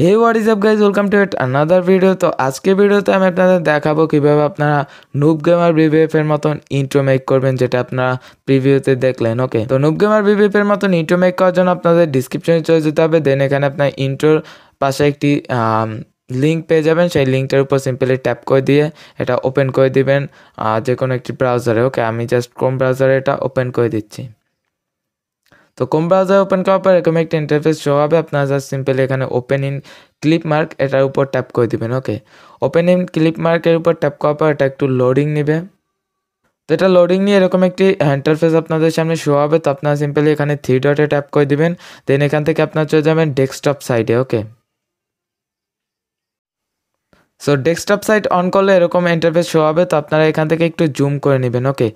hey what is up guys welcome to it another video তো আজকে ভিডিওতে আমি আপনাদের দেখাবো কীভাবে আপনারা নুব গেমার বিভিএফের মতন ইন্ট্রো মেক করবেন যেটা আপনারা প্রিভিউতে দেখলেন ওকে তো নুব গেমার বিবিএফের মতন ইন্ট্রো মেক করার জন্য আপনাদের ডিসক্রিপশনে চলে যেতে হবে দেন এখানে আপনার ইন্ট্রোর পাশে একটি লিঙ্ক পেয়ে যাবেন সেই লিঙ্কটার উপর সিম্পলি ট্যাপ করে দিয়ে এটা ওপেন করে দিবেন যে কোনো একটি ব্রাউজারে ওকে আমি জাস্ট ক্রোম ব্রাউজারে এটা ওপেন করে দিচ্ছি তো কোম ব্রাউজার ওপেন করার পর এরকম একটা ইন্টারফেস শো হবে আপনারা জাস্ট সিম্পলি এখানে ওপেন ইন ক্লিপ মার্ক এটার উপর ট্যাপ করে দিবেন ওকে ওপেন ইন ক্লিপ মার্কের উপর ট্যাপ করার পর এটা একটু লোডিং নেবে তো এটা লোডিং নিয়ে এরকম একটি ইন্টারফেস আপনাদের সামনে শো হবে তো আপনারা সিম্পলি এখানে থ্রি ডটে ট্যাপ করে দিবেন দেন এখান থেকে আপনার চলে যাবেন ডেস্কটপ সাইডে okay so desktop site on করলে এরকম ইন্টারফেস শো হবে তো আপনারা এখান থেকে একটু জুম করে নেবেন ওকে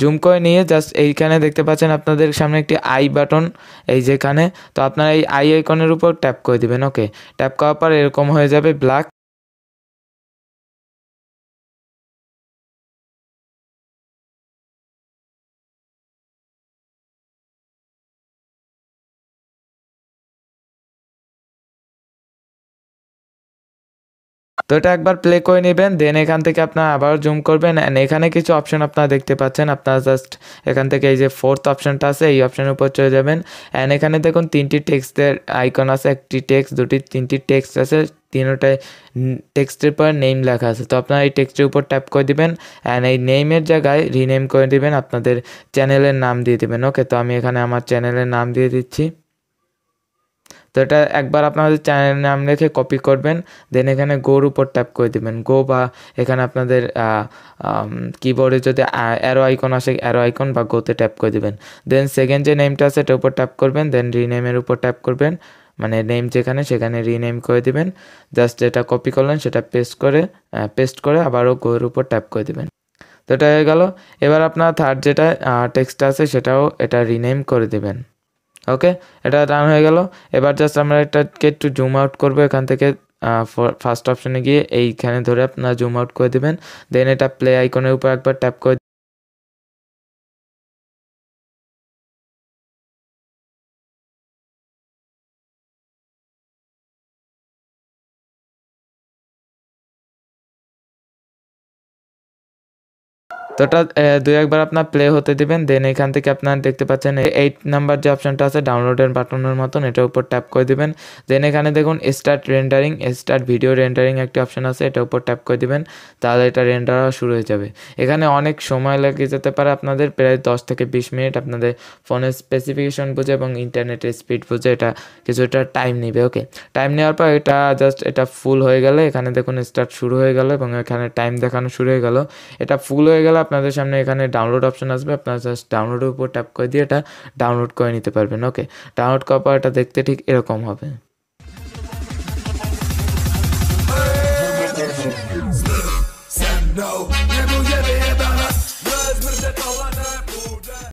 জুম করে নিয়ে জাস্ট এইখানে দেখতে পাচ্ছেন আপনাদের সামনে একটি আই বাটন এই যেখানে তো আপনারা এই আই আইকনের উপর ট্যাপ করে দিবেন ওকে ট্যাপ করার পর এরকম হয়ে যাবে ব্ল্যাক তো এটা একবার প্লে করে নেবেন দেন এখান থেকে আপনারা আবার জুম করবেন অ্যান্ড এখানে কিছু অপশান আপনারা দেখতে পাচ্ছেন আপনারা জাস্ট এখান থেকে এই যে ফোর্থ অপশনটা আছে এই অপশানের উপর চলে যাবেন অ্যান্ড এখানে দেখুন তিনটি টেক্সটের আইকন আছে একটি টেক্সট দুটি তিনটি টেক্সট আছে তিনোটায় টেক্সটের পর নেম লেখা আছে তো আপনারা এই টেক্সটের উপর ট্যাপ করে দিবেন অ্যান্ড এই নেমের জায়গায় রিনেম করে দিবেন আপনাদের চ্যানেলের নাম দিয়ে দেবেন ওকে তো আমি এখানে আমার চ্যানেলের নাম দিয়ে দিচ্ছি তো এটা একবার আপনাদের চ্যানেল নাম রেখে কপি করবেন দেন এখানে গোর উপর ট্যাপ করে দেবেন গো বা এখানে আপনাদের কিবোর্ডে যদি অ্যারো আইকন আসে অ্যারো আইকন বা গোতে ট্যাপ করে দেবেন দেন সেকেন্ড যে নেমটা আছে এটার উপর ট্যাপ করবেন দেন রিনেমের উপর ট্যাপ করবেন মানে নেম যেখানে সেখানে রিনেম করে দেবেন জাস্ট যেটা কপি করলেন সেটা পেস্ট করে পেস্ট করে আবারও গোয়ের উপর ট্যাপ করে দেবেন তো এটা হয়ে গেল এবার আপনার থার্ড যেটা টেক্সট আছে সেটাও এটা রিনেম করে দেবেন ওকে এটা রান হয়ে গেল এবার জাস্ট আমরা এটাকে একটু জুম আউট করবো এখান থেকে ফার্স্ট অপশনে গিয়ে এইখানে ধরে আপনারা জুম আউট করে দেবেন দেন এটা প্লে আইকনের উপর একবার ট্যাপ করে তো এটা দুই একবার আপনার প্লে হতে দিবেন দেন এখান থেকে আপনার দেখতে পাচ্ছেন এইট নাম্বার যে অপশনটা আছে ডাউনলোডের বাটনের মতন এটার উপর ট্যাপ করে দিবেন দেন এখানে দেখুন start rendering start video rendering একটি অপশন আছে এটার উপর ট্যাপ করে দিবেন তাহলে এটা রেন্ডার হওয়া শুরু হয়ে যাবে এখানে অনেক সময় লেগে যেতে পারে আপনাদের প্রায় দশ থেকে বিশ মিনিট আপনাদের ফোনের স্পেসিফিকেশন বুঝে এবং ইন্টারনেটের স্পিড বুঝে এটা কিছুটা টাইম নেবে ওকে টাইম নেওয়ার পর এটা জাস্ট এটা ফুল হয়ে গেলে এখানে দেখুন স্টার্ট শুরু হয়ে গেল এবং এখানে টাইম দেখানো শুরু হয়ে গেল এটা ফুল হয়ে গেলে আপনাদের সামনে এখানে ডাউনলোড অপশন আসবে আপনারা জাস্ট ডাউনলোডের উপর ট্যাপ করে দিয়ে এটা ডাউনলোড করে নিতে পারবেন ওকে ডাউনলোড করার পর এটা দেখতে ঠিক এরকম হবে